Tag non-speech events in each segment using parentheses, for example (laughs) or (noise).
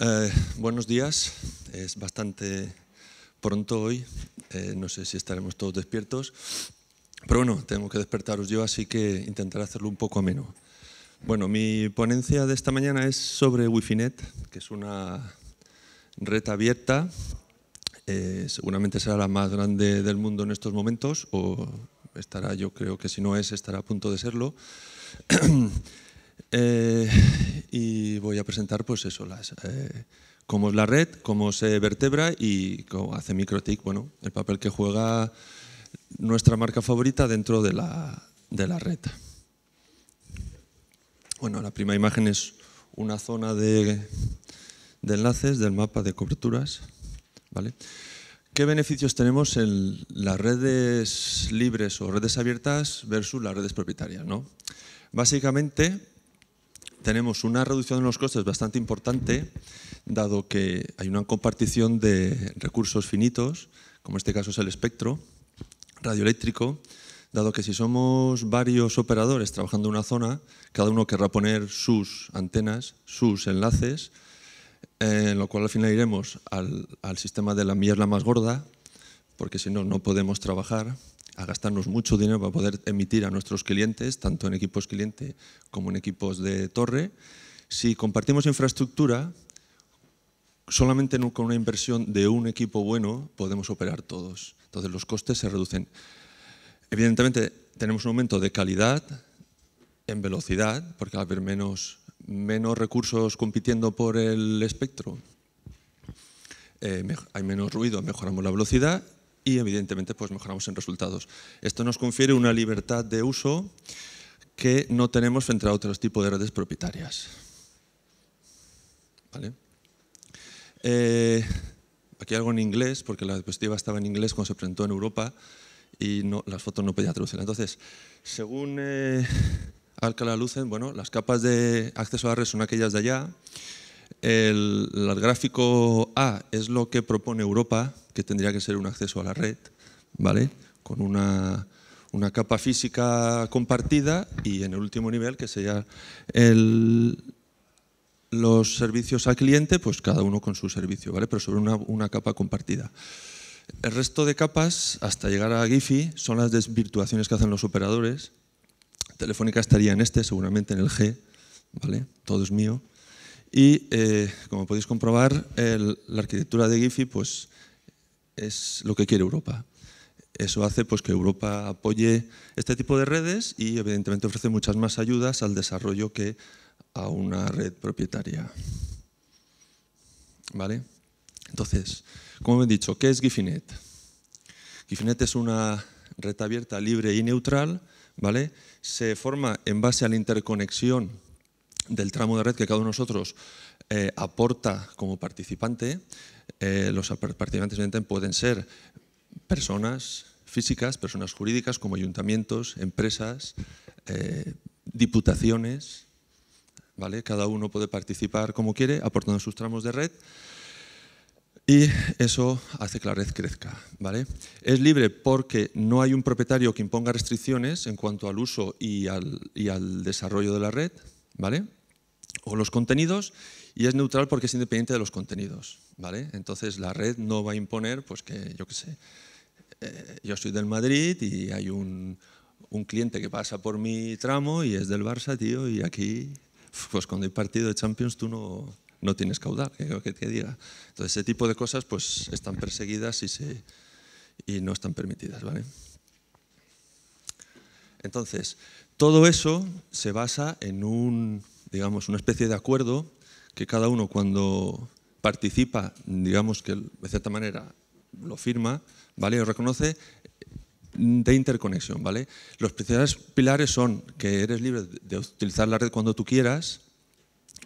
Eh, buenos días, es bastante pronto hoy, eh, no sé si estaremos todos despiertos, pero bueno, tengo que despertaros yo, así que intentaré hacerlo un poco ameno. Bueno, mi ponencia de esta mañana es sobre WifiNet, que es una red abierta, eh, seguramente será la más grande del mundo en estos momentos, o estará, yo creo que si no es, estará a punto de serlo. (clears throat) y voy a presentar pues eso, las, eh, cómo es la red, cómo se vertebra y cómo hace MicroTIC, bueno, el papel que juega nuestra marca favorita dentro de la, de la red. Bueno, la primera imagen es una zona de, de enlaces del mapa de coberturas. ¿vale? ¿Qué beneficios tenemos en las redes libres o redes abiertas versus las redes propietarias? ¿no? Básicamente, tenemos una reducción en los costes bastante importante, dado que hay una compartición de recursos finitos, como en este caso es el espectro radioeléctrico, dado que si somos varios operadores trabajando en una zona, cada uno querrá poner sus antenas, sus enlaces, en eh, lo cual al final iremos al, al sistema de la mierda más gorda, porque si no, no podemos trabajar a gastarnos mucho dinero para poder emitir a nuestros clientes, tanto en equipos cliente como en equipos de torre. Si compartimos infraestructura, solamente con una inversión de un equipo bueno podemos operar todos. Entonces los costes se reducen. Evidentemente tenemos un aumento de calidad en velocidad, porque a haber menos, menos recursos compitiendo por el espectro, eh, hay menos ruido, mejoramos la velocidad y evidentemente pues mejoramos en resultados. Esto nos confiere una libertad de uso que no tenemos frente a otros tipos de redes propietarias. Eh, aquí algo en inglés, porque la diapositiva estaba en inglés cuando se presentó en Europa y las fotos no podía traducir Entonces, según eh, Alcalá Lucen, bueno, las capas de acceso a la red son aquellas de allá, el, gráfico A es lo que propone Europa, que tendría que ser un acceso a la red, ¿vale? Con una, capa física compartida y en el último nivel, que sería los servicios al cliente, pues cada uno con su servicio, ¿vale? Pero sobre una, una capa compartida. El resto de capas, hasta llegar a GIFI, son las desvirtuaciones que hacen los operadores. Telefónica estaría en este, seguramente en el G, ¿vale? Todo es mío. Y eh, como podéis comprobar, la arquitectura de Giphy pues, es lo que quiere Europa. Eso hace pues, que Europa apoye este tipo de redes y evidentemente ofrece muchas más ayudas al desarrollo que a una red propietaria. ¿Vale? Entonces, como he dicho, ¿qué es GifiNet? GifiNet es una red abierta, libre y neutral. ¿vale? Se forma en base a la interconexión del tramo de red que cada uno de nosotros eh, aporta como participante. Eh, los participantes pueden ser personas físicas, personas jurídicas como ayuntamientos, empresas, eh, diputaciones. ¿vale? Cada uno puede participar como quiere, aportando sus tramos de red. Y eso hace que la red crezca. ¿vale? Es libre porque no hay un propietario que imponga restricciones en cuanto al uso y al, y al desarrollo de la red. ¿vale? o los contenidos y es neutral porque es independiente de los contenidos, ¿vale? Entonces la red no va a imponer, pues que yo qué sé, eh, yo soy del Madrid y hay un, cliente que pasa por mi tramo y es del Barça, tío, y aquí, pues cuando hay partido de Champions tú no, no tienes caudal, que, te diga. Entonces ese tipo de cosas pues están perseguidas y, se, y no están permitidas, ¿vale? Entonces, todo eso se basa en un digamos, una especie de acuerdo que cada uno cuando participa, digamos que de cierta manera lo firma, ¿vale? O reconoce de interconexión, ¿vale? Los principales pilares son que eres libre de utilizar la red cuando tú quieras,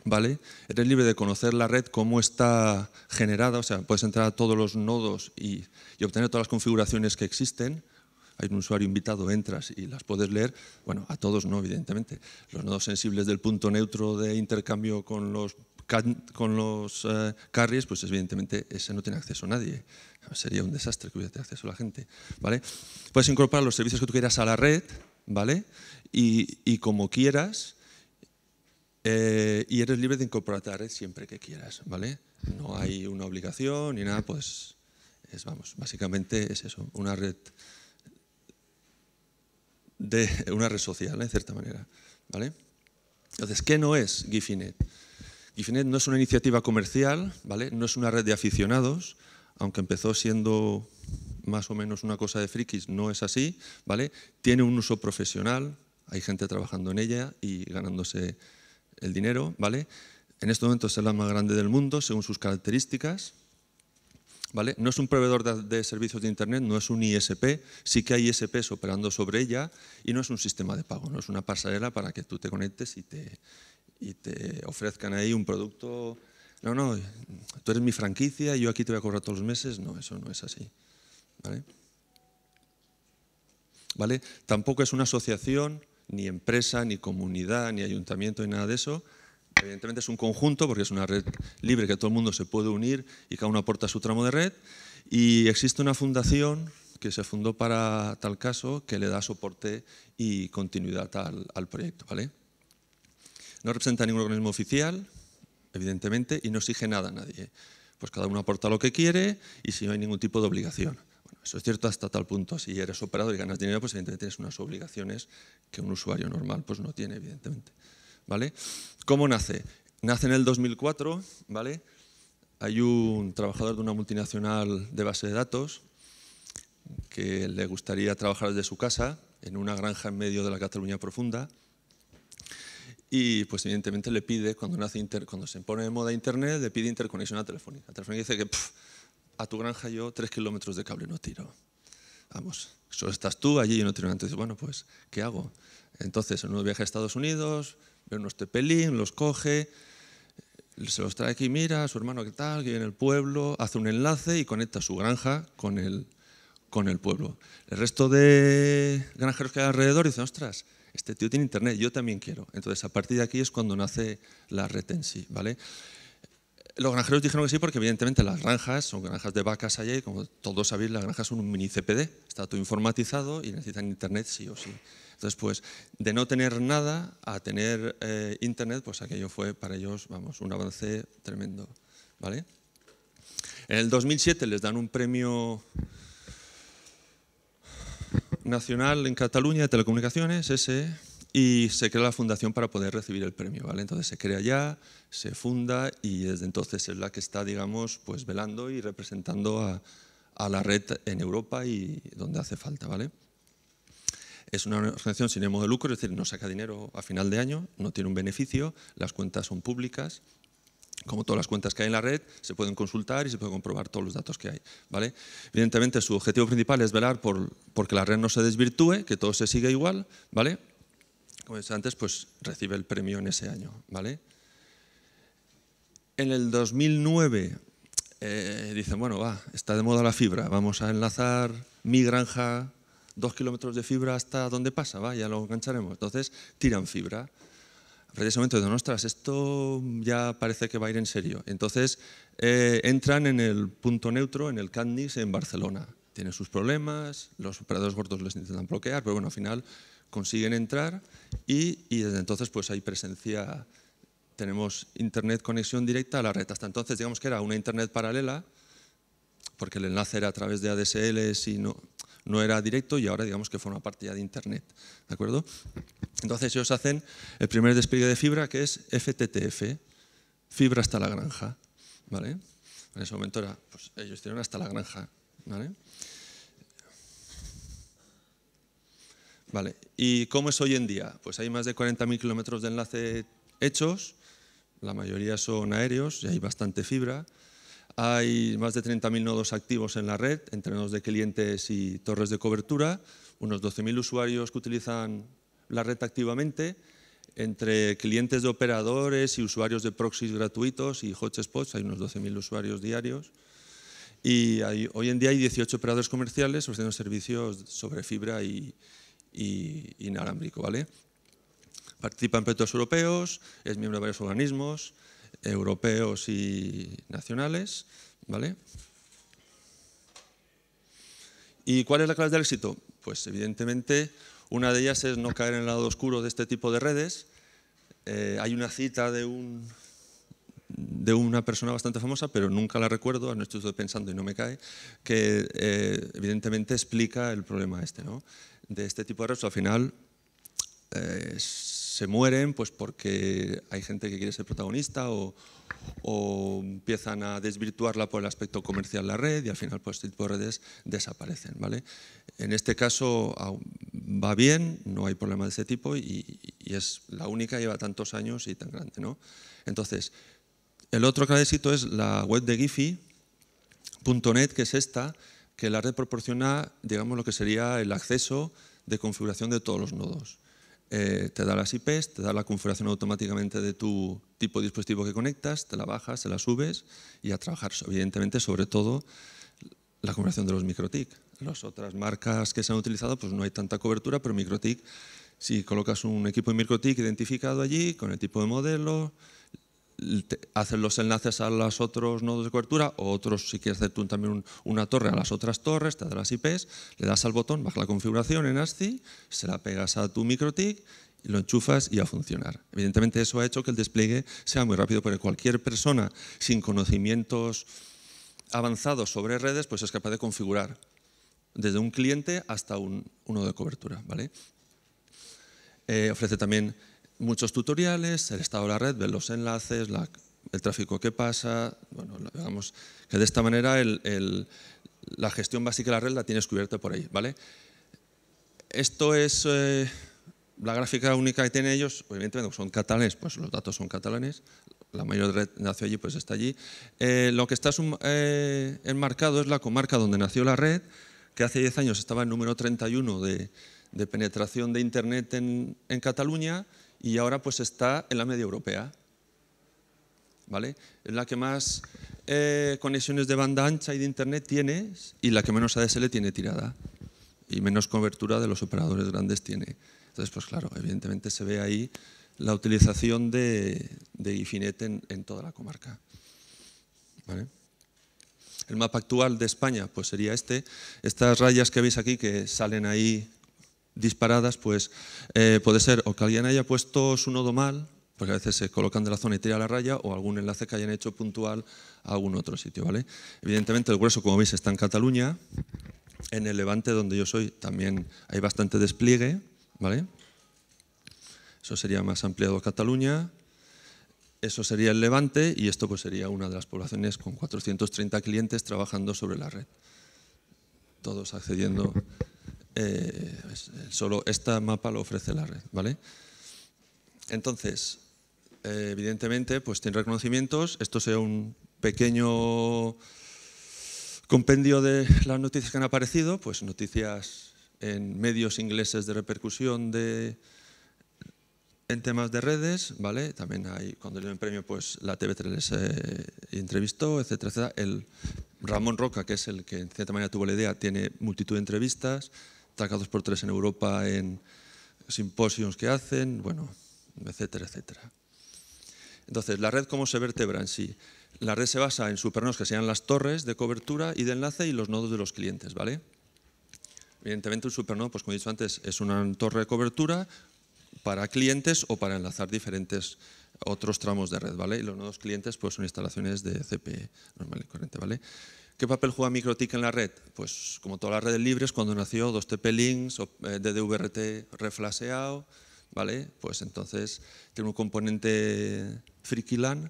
¿vale? Eres libre de conocer la red, como está generada, o sea, puedes entrar a todos los nodos y obtener todas las configuraciones que existen, hay un usuario invitado, entras y las puedes leer. Bueno, a todos no, evidentemente. Los nodos sensibles del punto neutro de intercambio con los con los eh, carries, pues evidentemente ese no tiene acceso a nadie. Sería un desastre que hubiera acceso a la gente. ¿vale? Puedes incorporar los servicios que tú quieras a la red, ¿vale? Y, como quieras, eh, y eres libre de incorporar a la red siempre que quieras, ¿vale? No hay una obligación ni nada, pues es, vamos, básicamente es eso, una red de una red social, en cierta manera. ¿vale? Entonces, ¿qué no es Gifinet? Gifinet no es una iniciativa comercial, ¿vale? no es una red de aficionados, aunque empezó siendo más o menos una cosa de frikis, no es así, ¿vale? Tiene un uso profesional, hay gente trabajando en ella y ganándose el dinero, ¿vale? En este momento es la más grande del mundo según sus características, no es un proveedor de, servicios de Internet, no es un ISP, sí que hay ISPs operando sobre ella y no es un sistema de pago, no es una pasarela para que tú te conectes y te, ofrezcan ahí un producto. No, no, tú eres mi franquicia y yo aquí te voy a cobrar todos los meses. No, eso no es así. ¿Vale? ¿Vale? Tampoco es una asociación, ni empresa, ni comunidad, ni ayuntamiento, ni nada de eso. Evidentemente es un conjunto porque es una red libre que todo el mundo se puede unir y cada uno aporta su tramo de red. Y existe una fundación que se fundó para tal caso que le da soporte y continuidad al, proyecto. ¿vale? No representa ningún organismo oficial, evidentemente, y no exige nada a nadie. Pues cada uno aporta lo que quiere y si no hay ningún tipo de obligación. eso es cierto hasta tal punto. Si eres operador y ganas dinero, pues evidentemente tienes unas obligaciones que un usuario normal pues, no tiene, evidentemente. ¿vale? ¿Cómo nace? Nace en el 2004, ¿vale? Hay un trabajador de una multinacional de base de datos que le gustaría trabajar desde su casa en una granja en medio de la Cataluña profunda y pues evidentemente le pide, cuando, nace cuando se pone de moda Internet, le pide interconexión a Telefónica. La teléfono dice que a tu granja yo tres kilómetros de cable no tiro. Vamos, solo estás tú, allí y no tiro. Entonces, bueno, pues, ¿qué hago? Entonces, en un viaje a Estados Unidos, uno unos tepelín, los coge, se los trae aquí, mira, a su hermano que tal, que viene en el pueblo, hace un enlace y conecta su granja con el, con el pueblo. El resto de granjeros que hay alrededor dicen, ostras, este tío tiene internet, yo también quiero. Entonces, a partir de aquí es cuando nace la red en sí, ¿vale? Los granjeros dijeron que sí porque evidentemente las granjas son granjas de vacas allí como todos sabéis las granjas son un mini CPD, está todo informatizado y necesitan internet sí o sí. Entonces pues de no tener nada a tener eh, internet pues aquello fue para ellos vamos un avance tremendo. ¿vale? En el 2007 les dan un premio nacional en Cataluña de telecomunicaciones, ese y se crea la fundación para poder recibir el premio, ¿vale? Entonces se crea ya, se funda y desde entonces es la que está, digamos, pues velando y representando a, la red en Europa y donde hace falta, ¿vale? Es una organización sin ánimo de lucro, es decir, no saca dinero a final de año, no tiene un beneficio, las cuentas son públicas, como todas las cuentas que hay en la red, se pueden consultar y se pueden comprobar todos los datos que hay. ¿vale? Evidentemente, su objetivo principal es velar por porque la red no se desvirtúe, que todo se siga igual, ¿vale? como he antes, pues recibe el premio en ese año. ¿vale? En el 2009 eh, dicen, bueno, va, está de moda la fibra, vamos a enlazar mi granja, dos kilómetros de fibra hasta donde pasa, va, ya lo engancharemos. Entonces tiran fibra. Precisamente dicen, ostras, esto ya parece que va a ir en serio. Entonces eh, entran en el punto neutro, en el CANDIS, en Barcelona. Tienen sus problemas, los operadores gordos les intentan bloquear, pero bueno, al final consiguen entrar y, desde entonces pues hay presencia, tenemos internet conexión directa a la red. Hasta entonces digamos que era una internet paralela, porque el enlace era a través de ADSL y no, era directo y ahora digamos que fue parte ya de internet, ¿de acuerdo? Entonces ellos hacen el primer despliegue de fibra que es FTTF, fibra hasta la granja, ¿vale? En ese momento era, pues, ellos tienen hasta la granja, ¿vale? ¿Y cómo es hoy en día? Pues hay más de 40.000 kilómetros de enlace hechos, la mayoría son aéreos y hay bastante fibra. Hay más de 30.000 nodos activos en la red, entre nodos de clientes y torres de cobertura, unos 12.000 usuarios que utilizan la red activamente, entre clientes de operadores y usuarios de proxies gratuitos y hotspots, hay unos 12.000 usuarios diarios. Y hoy en día hay 18 operadores comerciales ofreciendo servicios sobre fibra y, y inalámbrico. ¿vale? Participa en proyectos europeos, es miembro de varios organismos europeos y nacionales. ¿vale? ¿Y cuál es la clave del éxito? Pues evidentemente una de ellas es no caer en el lado oscuro de este tipo de redes. Eh, hay una cita de, un, de una persona bastante famosa, pero nunca la recuerdo, no estoy pensando y no me cae, que eh, evidentemente explica el problema este. ¿no? de este tipo de redes al final eh, se mueren pues porque hay gente que quiere ser protagonista o, o, empiezan a desvirtuarla por el aspecto comercial de la red y al final pues este tipo de redes desaparecen. ¿vale? En este caso va bien, no hay problema de ese tipo y, y es la única, lleva tantos años y tan grande. ¿no? Entonces, el otro clavecito es la web de Giphy.net, que es esta, que la red proporciona, digamos, lo que sería el acceso de configuración de todos los nodos. Eh, te da las IPs, te da la configuración automáticamente de tu tipo de dispositivo que conectas, te la bajas, te la subes y a trabajar, evidentemente, sobre todo la configuración de los MicroTIC. Las otras marcas que se han utilizado, pues no hay tanta cobertura, pero MicroTIC, si colocas un equipo de MicroTIC identificado allí, con el tipo de modelo, haces los enlaces a los otros nodos de cobertura, o otros, si quieres hacer tú también una torre a las otras torres, te da las IPs, le das al botón, baja la configuración en ASCII, se la pegas a tu microtic y lo enchufas y a funcionar. Evidentemente eso ha hecho que el despliegue sea muy rápido, porque cualquier persona sin conocimientos avanzados sobre redes pues es capaz de configurar desde un cliente hasta un, nodo de cobertura. ¿vale? Eh, ofrece también muchos tutoriales, el estado de la red, ver los enlaces, el tráfico que pasa, bueno, que de esta manera la gestión básica de la red la tienes cubierta por ahí, ¿vale? Esto es eh, la gráfica única que tienen ellos, Obviamente son catalanes, pues los datos son catalanes, la mayor red nació allí, pues está allí. Eh, lo que está eh, enmarcado es la comarca donde nació la red, que hace 10 años estaba en número 31 de, penetración de Internet en, en Cataluña y ahora pues está en la media europea, ¿vale? Es la que más eh, conexiones de banda ancha y de internet tiene y la que menos ADSL tiene tirada y menos cobertura de los operadores grandes tiene. Entonces, pues claro, evidentemente se ve ahí la utilización de, de en, toda la comarca. El mapa actual de España pues sería este. Estas rayas que veis aquí que salen ahí disparadas, pues eh, puede ser o que alguien haya puesto su nodo mal, porque a veces se colocan de la zona y tira la raya, o algún enlace que hayan hecho puntual a algún otro sitio. ¿vale? Evidentemente el grueso, como veis, está en Cataluña. En el Levante, donde yo soy, también hay bastante despliegue. ¿vale? Eso sería más ampliado Cataluña. Eso sería el Levante y esto pues sería una de las poblaciones con 430 clientes trabajando sobre la red. Todos accediendo eh, solo esta mapa lo ofrece la red, ¿vale? Entonces, eh, evidentemente, pues tiene reconocimientos. Esto sea un pequeño compendio de las noticias que han aparecido, pues noticias en medios ingleses de repercusión de, en temas de redes, ¿vale? También hay, cuando le dio el premio, pues la TV3 les eh, entrevistó, etcétera, etcétera. El Ramón Roca, que es el que en cierta manera tuvo la idea, tiene multitud de entrevistas. TACA por tres en Europa en simposios que hacen, bueno, etcétera, etcétera. Entonces, la red cómo se vertebra en sí. La red se basa en supernodos que sean las torres de cobertura y de enlace y los nodos de los clientes, ¿vale? Evidentemente un supernodo, pues como he dicho antes, es una torre de cobertura para clientes o para enlazar diferentes otros tramos de red, ¿vale? Y los nodos clientes pues son instalaciones de CP e normal y corriente, ¿vale? ¿Qué papel juega MikroTik en la red? Pues como todas las redes libres, cuando nació dos tp Links, eh, DDVRT reflaseado, ¿vale? Pues entonces tiene un componente LAN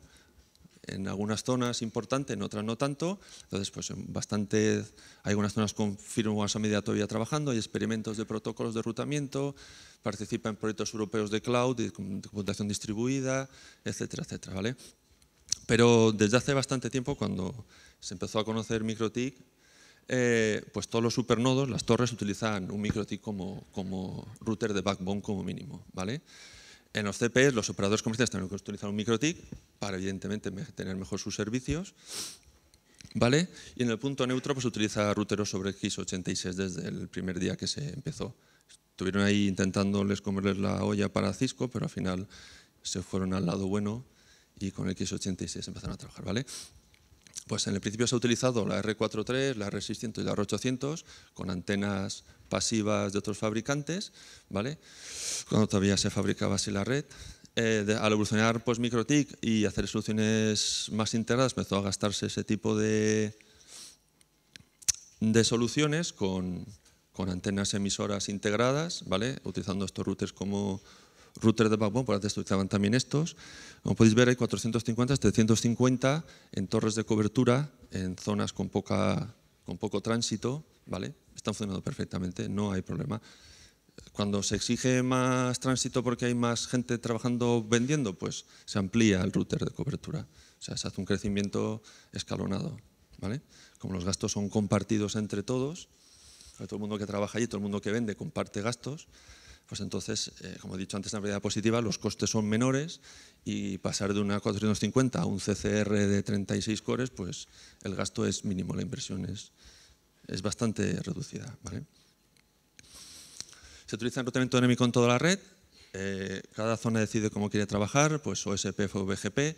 en algunas zonas importante, en otras no tanto. Entonces, pues bastante, hay algunas zonas con firmware a medida todavía trabajando, hay experimentos de protocolos de rutamiento, participa en proyectos europeos de cloud, de computación distribuida, etcétera, etcétera, ¿vale? Pero desde hace bastante tiempo, cuando se empezó a conocer MikroTik, eh, pues todos los supernodos, las torres, utilizan un MikroTik como, como router de backbone como mínimo. ¿vale? En los CPEs, los operadores comerciales también que utilizar un MikroTik para, evidentemente, tener mejor sus servicios. ¿vale? Y en el punto neutro, pues utiliza routeros sobre X86 desde el primer día que se empezó. Estuvieron ahí intentándoles comerles la olla para Cisco, pero al final se fueron al lado bueno y con el X86 empezaron a trabajar. ¿vale? Pues en el principio se ha utilizado la R43, la R600 y la R800 con antenas pasivas de otros fabricantes, ¿vale? cuando todavía se fabricaba así la red. Eh, al evolucionar pues, MicroTIC y hacer soluciones más integradas, empezó a gastarse ese tipo de, de soluciones con, con antenas emisoras integradas, ¿vale? utilizando estos routers como, routers de backbone por antes utilizaban también estos. Como podéis ver, hay 450, 350 en torres de cobertura, en zonas con, poca, con poco tránsito, ¿vale? Están funcionando perfectamente, no hay problema. Cuando se exige más tránsito porque hay más gente trabajando vendiendo, pues se amplía el router de cobertura. O sea, se hace un crecimiento escalonado, ¿vale? Como los gastos son compartidos entre todos, todo el mundo que trabaja allí, todo el mundo que vende comparte gastos, pues entonces, eh, como he dicho antes en la variedad positiva, los costes son menores y pasar de una 450 a un CCR de 36 cores, pues el gasto es mínimo, la inversión es, bastante reducida. Se utiliza el rotamiento dinámico en toda la red, eh, cada zona decide cómo quiere trabajar, pues OSPF o BGP,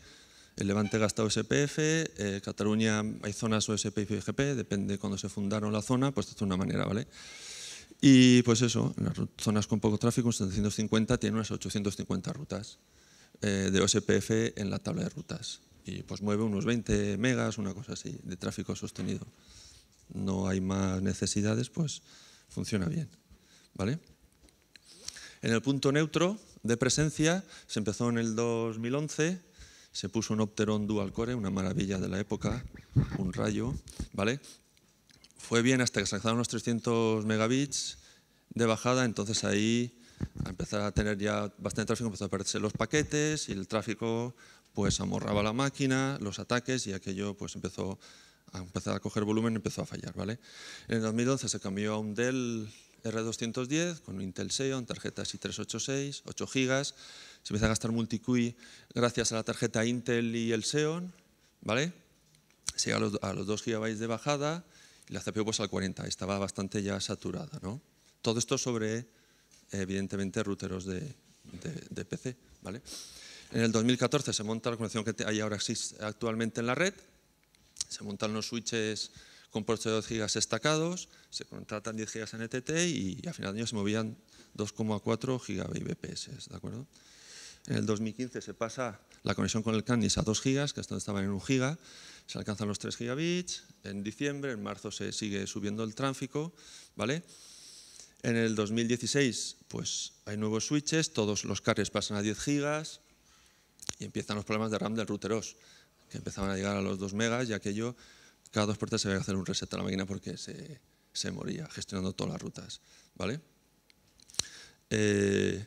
el Levante gasta OSPF, eh, Cataluña hay zonas OSPF y BGP, depende de cuando se fundaron la zona, pues de una manera, ¿vale? Y pues eso, en las zonas con poco tráfico, un 750 tiene unas 850 rutas eh, de OSPF en la tabla de rutas. Y pues mueve unos 20 megas, una cosa así, de tráfico sostenido. No hay más necesidades, pues funciona bien. ¿Vale? En el punto neutro de presencia se empezó en el 2011, se puso un Opteron Dual Core, una maravilla de la época, un rayo, ¿vale? fue bien hasta que se alcanzaron los 300 megabits de bajada, entonces ahí empezó a tener ya bastante tráfico, empezó a aparecer los paquetes y el tráfico pues amorraba la máquina, los ataques y aquello pues empezó a empezar a coger volumen y empezó a fallar, ¿vale? En el 2011 se cambió a un Dell R210 con Intel Xeon, tarjetas i386, 8 GB, se empieza a gastar multicui gracias a la tarjeta Intel y el Xeon, ¿vale? Se llega a los, 2 gigabytes de bajada, la CPU pues al 40, estaba bastante ya saturada. ¿no? Todo esto sobre, evidentemente, routeros de, de, PC. ¿vale? En el 2014 se monta la conexión que hay ahora actualmente en la red, se montan los switches con puertos de 2 gigas estacados, se contratan 10 gigas en ETT y a final de año se movían 2,4 gigabits BPS, ¿de acuerdo? En el 2015 se pasa la conexión con el Candice a 2 gigas, que hasta estaban en 1 giga, se alcanzan los 3 gigabits, en diciembre, en marzo se sigue subiendo el tráfico, ¿vale? En el 2016 pues hay nuevos switches, todos los carriers pasan a 10 gigas y empiezan los problemas de RAM del router OS, que empezaban a llegar a los 2 megas y aquello cada dos puertas se había que hacer un reset a la máquina porque se, moría gestionando todas las rutas, ¿vale? Eh,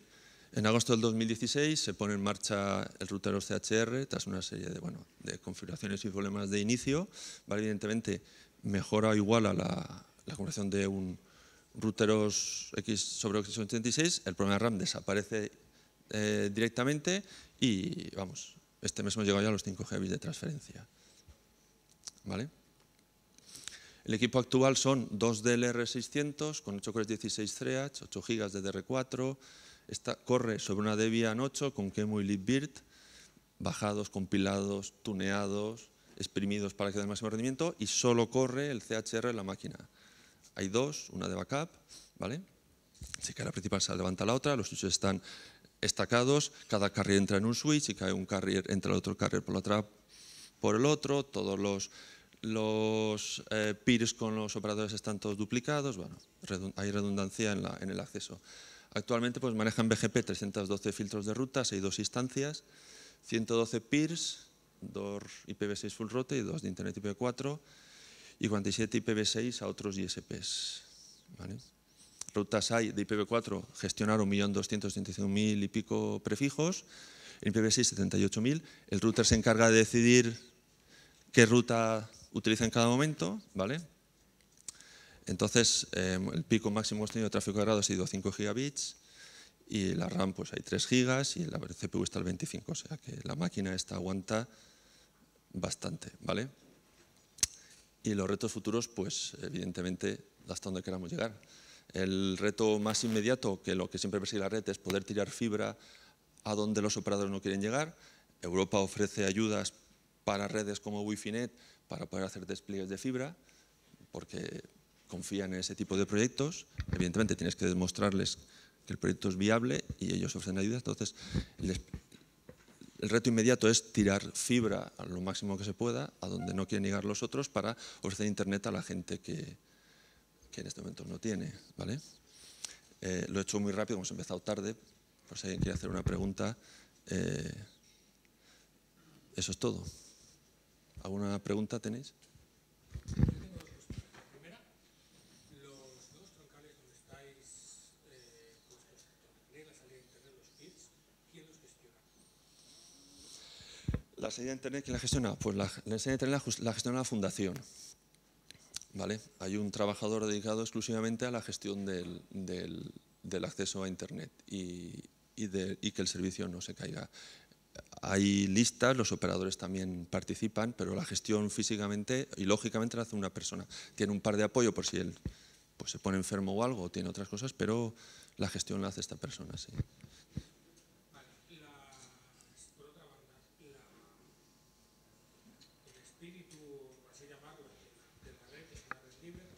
en agosto del 2016 se pone en marcha el RouterOS CHR tras una serie de, de configuraciones y problemas de inicio. ¿vale? Evidentemente mejora igual a la, la de un routeros X sobre x86, el problema de RAM desaparece eh, directamente y vamos, este mes hemos llegado ya a los 5 GB de transferencia. ¿Vale? El equipo actual son dos DLR600 con 8 cores 16 threads, 8 GB de DR4, esta corre sobre una Debian 8 con Kemu y libvirt, bajados, compilados, tuneados, exprimidos para que dé el máximo rendimiento y solo corre el CHR en la máquina. Hay dos, una de backup, ¿vale? Así que la principal se levanta la otra, los switches están estacados, cada carrier entra en un switch y cae un carrier, entra el otro carrier por la otra por el otro, todos los, los eh, peers con los operadores están todos duplicados, bueno, hay redundancia en, la, en el acceso. Actualmente pues, manejan BGP 312 filtros de rutas, hay dos instancias, 112 peers, dos IPv6 full route y dos de Internet IPv4 y 47 IPv6 a otros ISPs. Rutas hay de IPv4 gestionar mil y pico prefijos, en IPv6 78.000. El router se encarga de decidir qué ruta utiliza en cada momento, ¿vale? Entonces, em, el pico máximo que hemos tenido de tráfico de grado ha sido 5 gigabits y la RAM pues hay 3 gigas y la CPU está al 25, o sea que la máquina esta aguanta bastante, ¿vale? Y los retos futuros, pues evidentemente hasta donde queramos llegar. El reto más inmediato, que lo que siempre persigue la red, es poder tirar fibra a donde los operadores no quieren llegar. Europa ofrece ayudas para redes como Wi-Fi para poder hacer despliegues de fibra, porque confían en ese tipo de proyectos, evidentemente tienes que demostrarles que el proyecto es viable y ellos ofrecen ayuda, entonces el reto inmediato es tirar fibra a lo máximo que se pueda, a donde no quieren llegar los otros, para ofrecer internet a la gente que, en este momento no tiene. ¿vale? Eh, lo he hecho muy rápido, hemos empezado tarde, por si alguien quiere hacer una pregunta. Eh, eso es todo. ¿Alguna pregunta tenéis? la sede de Internet, ¿quién la gestiona? Pues la, la de Internet la, gestiona la fundación. ¿Vale? Hay un trabajador dedicado exclusivamente a la gestión del, acceso a Internet y, que el servicio no se caiga. Hay listas, los operadores también participan, pero la gestión físicamente y lógicamente la hace una persona. Tiene un par de apoyo por si él pues, se pone enfermo o algo, tiene otras cosas, pero la gestión la hace esta persona.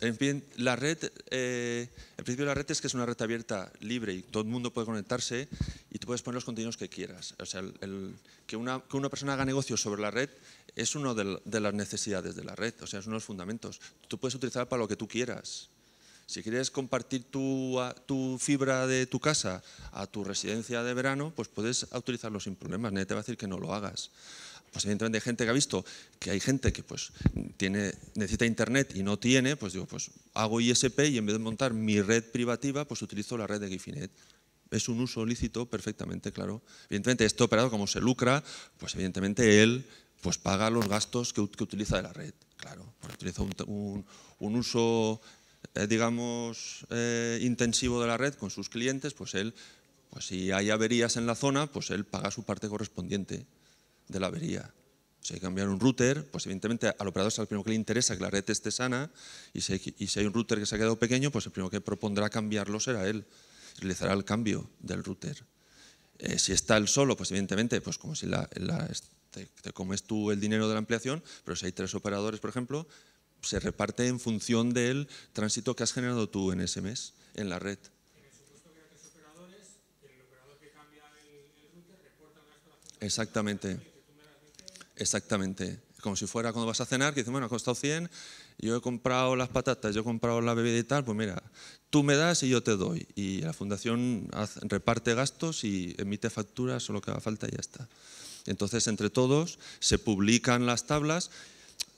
En la red, eh, en principio la red es que es una red abierta, libre y todo el mundo puede conectarse y tú puedes poner los contenidos que quieras. O sea, el, que, una, persona haga negocios sobre la red es una de, las necesidades de la red, o sea, es uno de los fundamentos. Tú puedes utilizar para lo que tú quieras. Si quieres compartir tu, tu fibra de tu casa a tu residencia de verano, pues puedes utilizarlo sin problemas, nadie te va a decir que no lo hagas pues evidentemente hay gente que ha visto que hay gente que pues tiene, necesita internet y no tiene, pues digo, pues hago ISP y en vez de montar mi red privativa, pues utilizo la red de Gifinet. Es un uso lícito perfectamente, claro. Evidentemente este operado como se lucra, pues evidentemente él pues paga los gastos que, utiliza de la red, claro. Pues, utiliza un, uso, eh, digamos, eh, intensivo de la red con sus clientes, pues él, pues si hay averías en la zona, pues él paga su parte correspondiente de la avería. Si hay que cambiar un router, pues evidentemente al operador es el primero que le interesa que la red esté sana y si, hay, un router que se ha quedado pequeño, pues el primero que propondrá cambiarlo será él. Realizará el cambio del router. Eh, si está él solo, pues evidentemente, pues como si la, te, este, te, comes tú el dinero de la ampliación, pero si hay tres operadores, por ejemplo, se reparte en función del tránsito que has generado tú en ese mes en la red. Exactamente exactamente. Como si fuera cuando vas a cenar, que dices, bueno, ha costado 100, yo he comprado las patatas, yo he comprado la bebida y tal, pues mira, tú me das y yo te doy. Y la fundación reparte gastos y emite facturas o lo que haga falta y ya está. Entonces, entre todos, se publican las tablas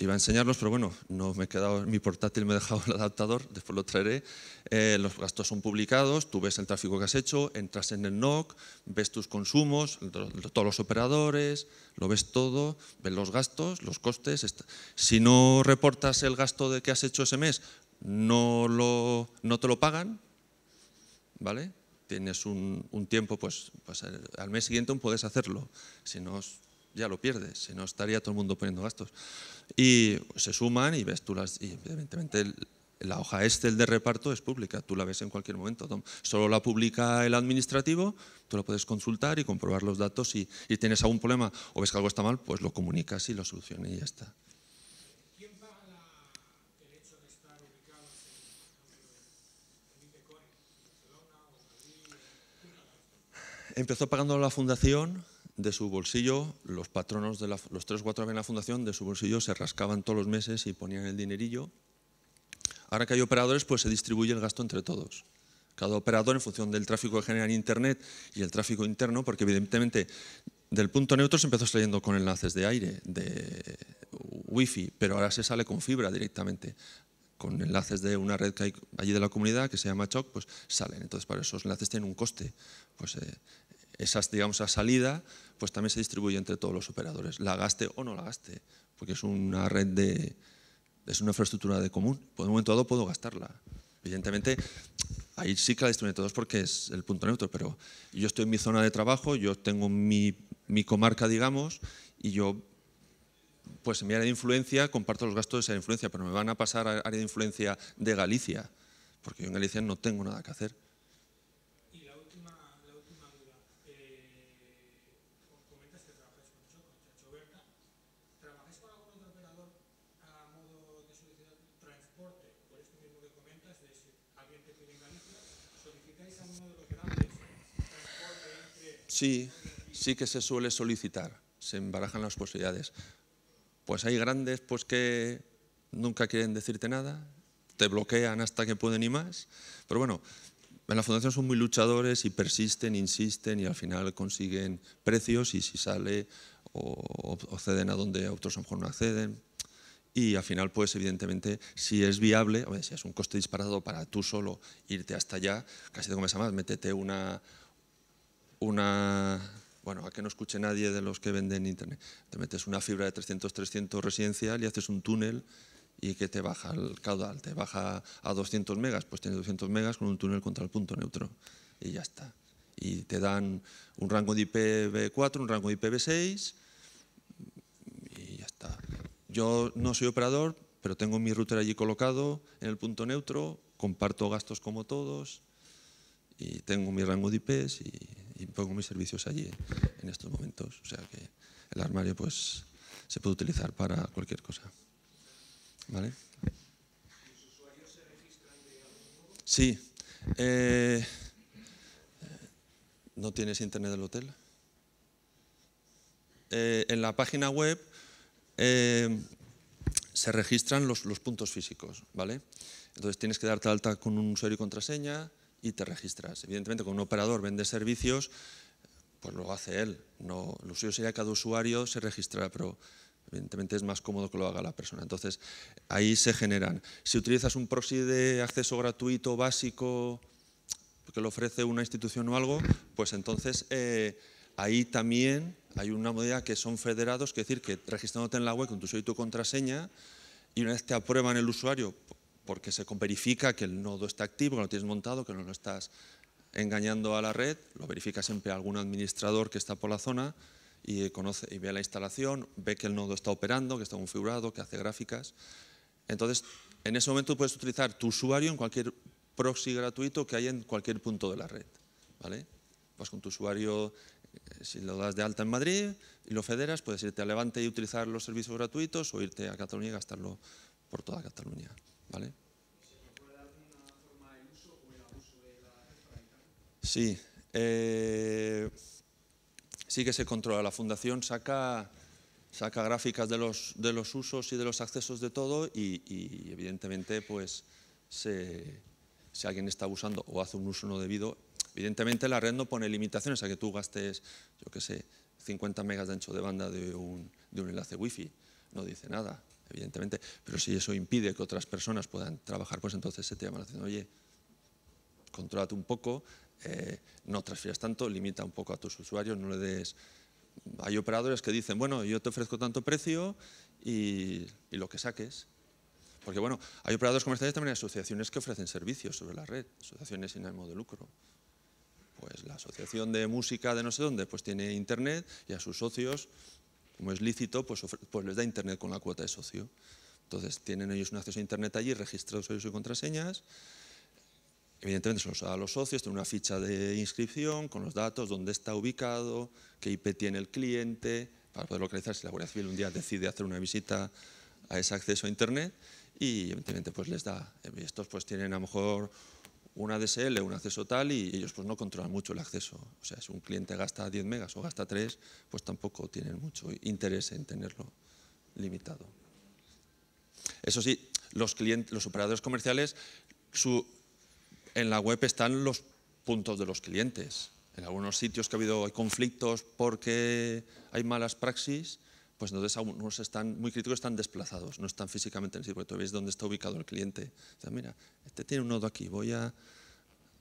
iba a enseñarlos, pero bueno, no me he quedado, mi portátil me he dejado el adaptador, después lo traeré. Eh, los gastos son publicados, tú ves el tráfico que has hecho, entras en el NOC, ves tus consumos, todos los operadores, lo ves todo, ves los gastos, los costes. Si no reportas el gasto de que has hecho ese mes, no, lo, no te lo pagan, ¿vale? Tienes un, tiempo, pues, pues eh, al mes siguiente puedes hacerlo, si no ya lo pierdes, si no estaría todo el mundo poniendo gastos. Y se suman y ves tú las... Y evidentemente la hoja Excel de reparto es pública, tú la ves en cualquier momento. Solo la publica el administrativo, tú la puedes consultar y comprobar los datos y, y tienes algún problema o ves que algo está mal, pues lo comunicas y lo solucionas y ya está. ¿Quién paga el de estar Empezó pagándolo la fundación de su bolsillo, los patronos de los tres o cuatro de la fundación, de su bolsillo se rascaban todos los meses y ponían el dinerillo. Ahora que hay operadores, pues se distribuye el gasto entre todos. Cada operador, en función del tráfico que genera en Internet y el tráfico interno, porque evidentemente del punto neutro se empezó saliendo con enlaces de aire, de wifi, pero ahora se sale con fibra directamente con enlaces de una red que hay allí de la comunidad que se llama CHOC, pues salen. Entonces, para esos enlaces tienen un coste. Pues eh, digamos, esa salida pues también se distribuye entre todos los operadores, la gaste o no la gaste, porque es una red de, es una infraestructura de común, por un momento dado puedo gastarla. Evidentemente, ahí sí que la distribuyen todos porque es el punto neutro, pero yo estoy en mi zona de trabajo, yo tengo mi, mi comarca, digamos, y yo, pues en mi área de influencia comparto los gastos de esa influencia, pero me van a pasar a área de influencia de Galicia, porque yo en Galicia no tengo nada que hacer. Sí, sí que se suele solicitar, se embarajan las posibilidades. Pues hay grandes pues que nunca quieren decirte nada, te bloquean hasta que pueden y más, pero bueno, en la fundación son muy luchadores y persisten, insisten y al final consiguen precios y si sale o, ceden a donde otros a lo mejor no acceden. Y al final, pues evidentemente, si es viable, si es un coste disparado para tú solo irte hasta allá, casi te comes a más, métete una, una... Bueno, a que no escuche nadie de los que venden internet. Te metes una fibra de 300-300 residencial y haces un túnel y que te baja el caudal. Te baja a 200 megas, pues tienes 200 megas con un túnel contra el punto neutro. Y ya está. Y te dan un rango de IPv4, un rango de IPv6 y ya está. Yo no soy operador, pero tengo mi router allí colocado en el punto neutro, comparto gastos como todos y tengo mi rango de IPs y y pongo mis servicios allí en estos momentos. O sea que el armario pues se puede utilizar para cualquier cosa. ¿Vale? ¿Los usuarios se registran de algún modo? Sí. Eh, ¿No tienes internet del hotel? Eh, en la página web eh, se registran los, puntos físicos, ¿vale? Entonces tienes que darte alta con un usuario y contraseña, y te registras. Evidentemente, con un operador vende servicios, pues lo hace él. No, usuario sería cada usuario se registra pero evidentemente es más cómodo que lo haga la persona. Entonces, ahí se generan. Si utilizas un proxy de acceso gratuito básico que lo ofrece una institución o algo, pues entonces eh, ahí también hay una modalidad que son federados, que decir que registrándote en la web con tu usuario y tu contraseña, y una vez te aprueban el usuario porque se verifica que el nodo está activo, que lo tienes montado, que no lo estás engañando a la red, lo verifica siempre algún administrador que está por la zona y, conoce, y ve la instalación, ve que el nodo está operando, que está configurado, que hace gráficas. Entonces, en ese momento puedes utilizar tu usuario en cualquier proxy gratuito que haya en cualquier punto de la red. ¿vale? Vas con tu usuario, eh, si lo das de alta en Madrid y lo federas, puedes irte a Levante y utilizar los servicios gratuitos o irte a Cataluña y gastarlo por toda Cataluña. Sí, eh, sí que se controla. La fundación saca, saca gráficas de los, de los usos y de los accesos de todo y, evidentemente pues si alguien está abusando o hace un uso no debido, evidentemente la red no pone limitaciones a que tú gastes, yo qué sé, 50 megas de ancho de banda de un, de un enlace wifi, no dice nada evidentemente, pero si eso impide que otras personas puedan trabajar, pues entonces se te llaman haciendo, oye, controlate un poco, eh, no transfieras tanto, limita un poco a tus usuarios, no le des... Hay operadores que dicen, bueno, yo te ofrezco tanto precio y, y lo que saques. Porque bueno, hay operadores comerciales también, hay asociaciones que ofrecen servicios sobre la red, asociaciones sin ánimo de lucro. Pues la asociación de música de no sé dónde, pues tiene internet y a sus socios como es lícito, pues, pues, les da Internet con la cuota de socio. Entonces tienen ellos un acceso a Internet allí, registrados usuarios y contraseñas, evidentemente se los da a los socios, tienen una ficha de inscripción con los datos, dónde está ubicado, qué IP tiene el cliente, para poder localizar si la Guardia Civil un día decide hacer una visita a ese acceso a Internet y evidentemente pues les da, estos pues tienen a lo mejor una DSL, un acceso tal, y ellos pues no controlan mucho el acceso. O sea, si un cliente gasta 10 megas o gasta 3, pues tampoco tienen mucho interés en tenerlo limitado. Eso sí, los, clientes, los operadores comerciales, en la web están los puntos de los clientes. En algunos sitios que ha habido conflictos porque hay malas praxis, pues entonces algunos están muy críticos, están desplazados, no están físicamente en el sitio, porque tú dónde está ubicado el cliente. O ah, mira, este tiene un nodo aquí, voy a,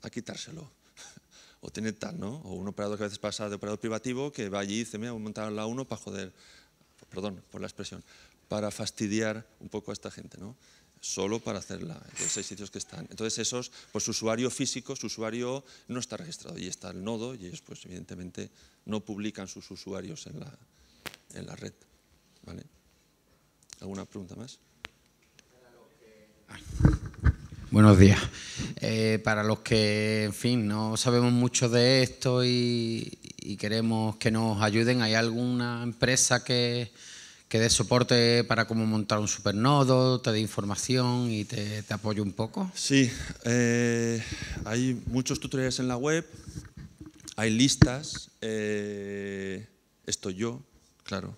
quitárselo. (laughs) o tiene tal, ¿no? O un operador que a veces pasa de operador privativo que va allí y dice, mira, voy a montar la 1 para joder, perdón por la expresión, para fastidiar un poco a esta gente, ¿no? Solo para hacerla. los seis sitios que están. Entonces esos, pues su usuario físico, su usuario no está registrado. Y está el nodo y ellos, pues evidentemente, no publican sus usuarios en la red. ¿Vale? ¿Alguna pregunta más? Buenos días. Eh, para los que, en fin, no sabemos mucho de esto y, queremos que nos ayuden, ¿hay alguna empresa que, dé soporte para cómo montar un supernodo, te dé información y te, te apoye un poco? Sí, eh, hay muchos tutoriales en la web, hay listas, eh, estoy yo, claro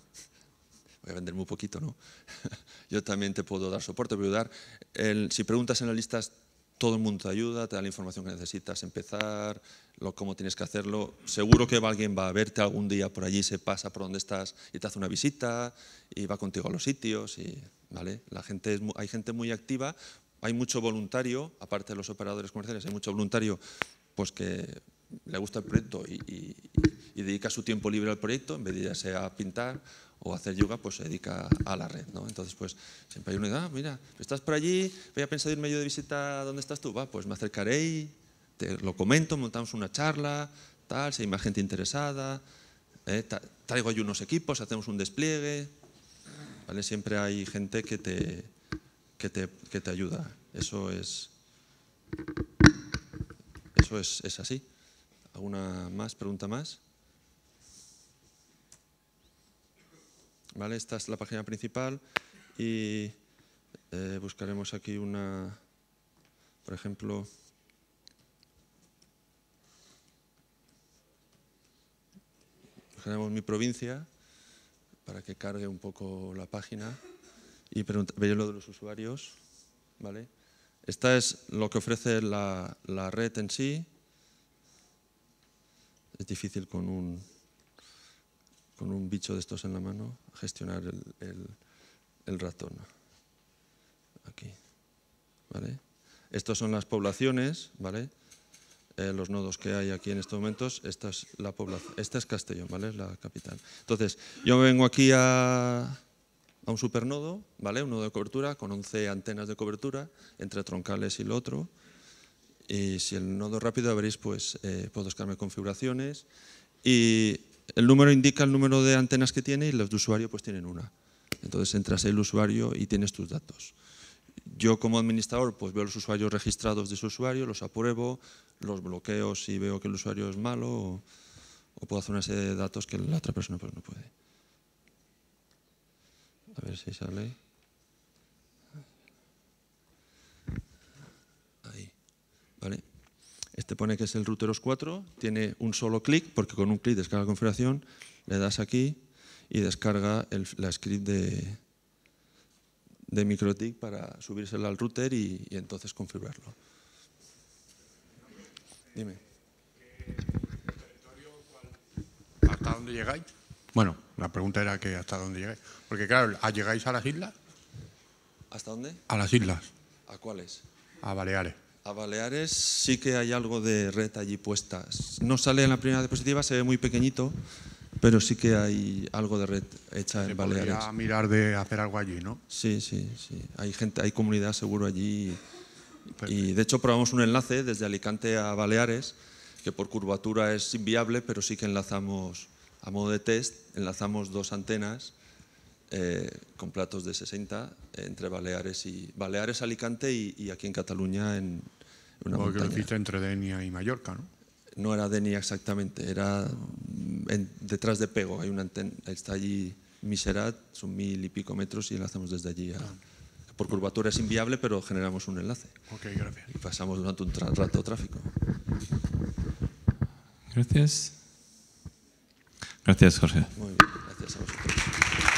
voy a vender muy poquito, ¿no? (laughs) yo también te puedo dar soporte, ayudar. si preguntas en las listas, todo el mundo te ayuda, te da la información que necesitas, empezar, lo, cómo tienes que hacerlo. Seguro que alguien va a verte algún día por allí, se pasa por donde estás y te hace una visita y va contigo a los sitios. Y, ¿vale? la gente es, hay gente muy activa, hay mucho voluntario, aparte de los operadores comerciales, hay mucho voluntario pues que le gusta el proyecto y, y dedica su tiempo libre al proyecto en vez de irse a pintar o hacer yoga, pues se dedica a la red. ¿no? Entonces, pues siempre hay una que, ah, mira, estás por allí, voy a pensar en irme yo de visita, ¿dónde estás tú? Va, pues me acercaré y te lo comento, montamos una charla, tal, si hay más gente interesada, eh, traigo ahí unos equipos, hacemos un despliegue, ¿vale? Siempre hay gente que te, que te, ayuda. Eso es, eso es, es así. ¿Alguna más pregunta más? ¿Vale? Esta es la página principal y eh, buscaremos aquí una, por ejemplo, buscaremos mi provincia para que cargue un poco la página y veis lo de los usuarios, ¿vale? Esta es lo que ofrece la red en sí. Es difícil con un con un bicho de estos en la mano gestionar el, ratón. Aquí. ¿Vale? Estas son las poblaciones, ¿vale? Eh, los nodos que hay aquí en estos momentos. Esta es, la esta es Castellón, ¿vale? la capital. Entonces, yo vengo aquí a, a, un supernodo, ¿vale? Un nodo de cobertura con 11 antenas de cobertura entre troncales y lo otro. Y si el nodo rápido veréis, pues eh, puedo buscarme configuraciones. Y el número indica el número de antenas que tiene y los de usuario pues tienen una. Entonces entras el usuario y tienes tus datos. Yo como administrador pues veo los usuarios registrados de su usuario, los apruebo, los bloqueo si veo que el usuario es malo o, puedo hacer una serie de datos que la otra persona pues, no puede. A ver si sale. Ahí. ¿Vale? Este pone que es el router os 4, tiene un solo clic, porque con un clic descarga la configuración, le das aquí y descarga la script de, de para subírsela al router y, y entonces configurarlo. Dime. ¿Hasta dónde llegáis? Bueno, la pregunta era que hasta dónde llegáis. Porque claro, ¿llegáis a las islas? ¿Hasta dónde? A las islas. ¿A cuáles? A Baleares. A Baleares sí que hay algo de red allí puesta. No sale en la primera diapositiva, se ve muy pequeñito, pero sí que hay algo de red hecha en Baleares. Podría mirar de hacer algo allí, ¿no? Sí, sí, sí. Hay gente, hay comunidad seguro allí. Y de hecho probamos un enlace desde Alicante a Baleares, que por curvatura es inviable, pero sí que enlazamos, a modo de test, enlazamos dos antenas eh, con platos de 60 eh, entre Baleares y Baleares, Alicante y, aquí en Cataluña en una lo entre Denia y Mallorca, ¿no? No era Denia exactamente, era mm, detrás de Pego, hay una está allí Miserat, son mil y pico metros y enlazamos desde allí ah. Por curvatura es inviable, pero generamos un enlace. Ok, gracias. Y pasamos durante un rato tráfico. Gracias. Gracias, Jorge. Muy bien, gracias a vosotros.